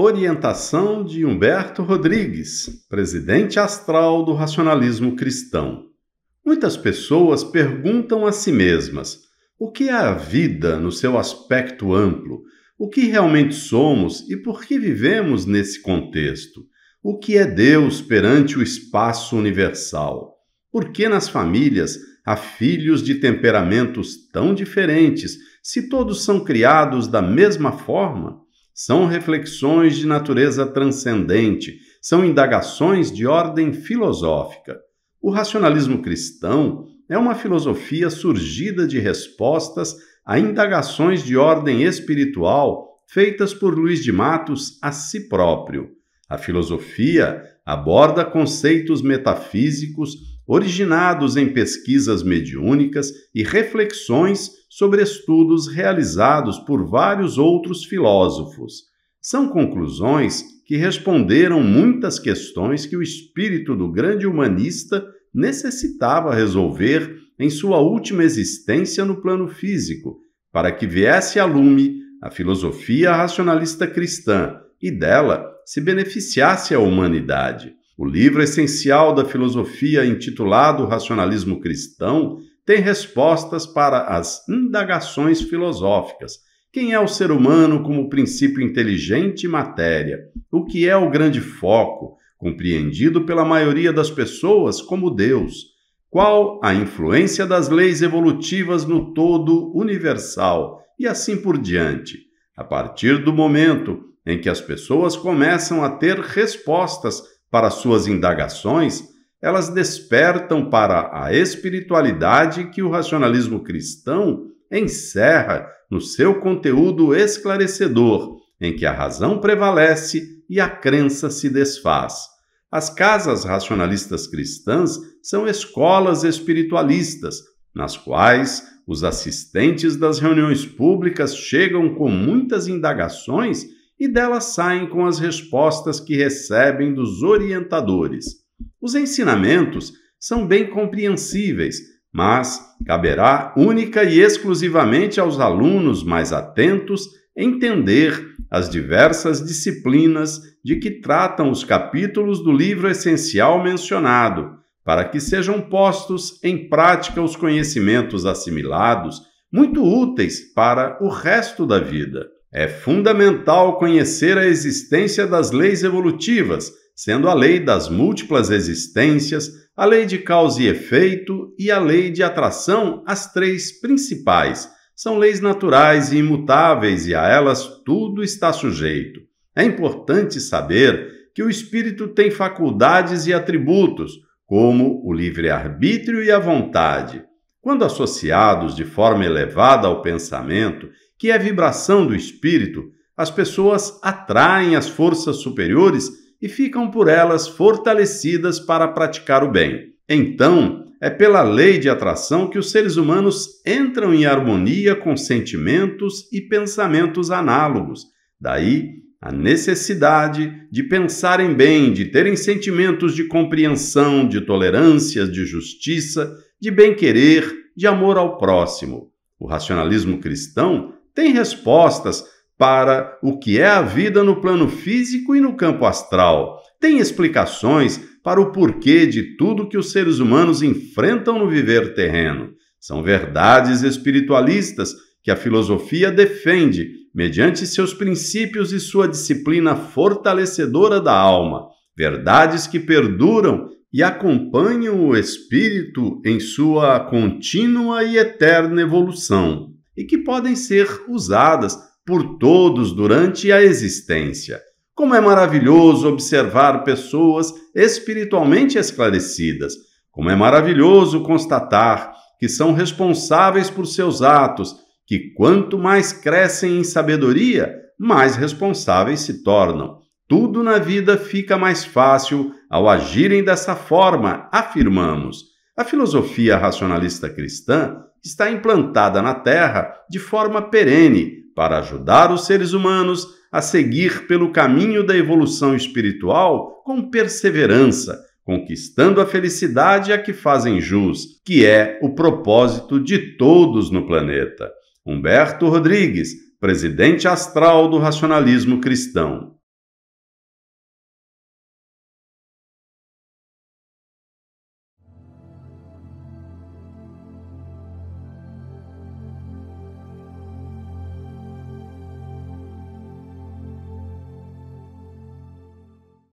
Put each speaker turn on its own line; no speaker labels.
Orientação de Humberto Rodrigues, presidente astral do racionalismo cristão. Muitas pessoas perguntam a si mesmas: o que é a vida no seu aspecto amplo? O que realmente somos e por que vivemos nesse contexto? O que é Deus perante o espaço universal? Por que nas famílias há filhos de temperamentos tão diferentes, se todos são criados da mesma forma? São reflexões de natureza transcendente, são indagações de ordem filosófica. O racionalismo cristão é uma filosofia surgida de respostas a indagações de ordem espiritual feitas por Luiz de Matos a si próprio. A filosofia aborda conceitos metafísicos originados em pesquisas mediúnicas e reflexões sobre estudos realizados por vários outros filósofos. São conclusões que responderam muitas questões que o espírito do grande humanista necessitava resolver em sua última existência no plano físico, para que viesse a lume a filosofia racionalista cristã e dela se beneficiasse a humanidade. O livro essencial da filosofia, intitulado Racionalismo Cristão, tem respostas para as indagações filosóficas. Quem é o ser humano como princípio inteligente e matéria? O que é o grande foco, compreendido pela maioria das pessoas como Deus? Qual a influência das leis evolutivas no todo universal? E assim por diante. A partir do momento em que as pessoas começam a ter respostas para suas indagações, elas despertam para a espiritualidade que o racionalismo cristão encerra no seu conteúdo esclarecedor, em que a razão prevalece e a crença se desfaz. As casas racionalistas cristãs são escolas espiritualistas, nas quais os assistentes das reuniões públicas chegam com muitas indagações e delas saem com as respostas que recebem dos orientadores. Os ensinamentos são bem compreensíveis, mas caberá única e exclusivamente aos alunos mais atentos entender as diversas disciplinas de que tratam os capítulos do livro essencial mencionado, para que sejam postos em prática os conhecimentos assimilados, muito úteis para o resto da vida. É fundamental conhecer a existência das leis evolutivas, sendo a lei das múltiplas existências, a lei de causa e efeito e a lei de atração as três principais. São leis naturais e imutáveis e a elas tudo está sujeito. É importante saber que o espírito tem faculdades e atributos, como o livre-arbítrio e a vontade. Quando associados de forma elevada ao pensamento que é vibração do espírito, as pessoas atraem as forças superiores e ficam por elas fortalecidas para praticar o bem. Então, é pela lei de atração que os seres humanos entram em harmonia com sentimentos e pensamentos análogos. Daí, a necessidade de pensarem bem, de terem sentimentos de compreensão, de tolerância, de justiça, de bem-querer, de amor ao próximo. O racionalismo cristão tem respostas para o que é a vida no plano físico e no campo astral. Tem explicações para o porquê de tudo que os seres humanos enfrentam no viver terreno. São verdades espiritualistas que a filosofia defende mediante seus princípios e sua disciplina fortalecedora da alma. Verdades que perduram e acompanham o espírito em sua contínua e eterna evolução e que podem ser usadas por todos durante a existência. Como é maravilhoso observar pessoas espiritualmente esclarecidas, como é maravilhoso constatar que são responsáveis por seus atos, que quanto mais crescem em sabedoria, mais responsáveis se tornam. Tudo na vida fica mais fácil ao agirem dessa forma, afirmamos. A filosofia racionalista cristã está implantada na Terra de forma perene para ajudar os seres humanos a seguir pelo caminho da evolução espiritual com perseverança, conquistando a felicidade a que fazem jus, que é o propósito de todos no planeta. Humberto Rodrigues, presidente astral do Racionalismo Cristão.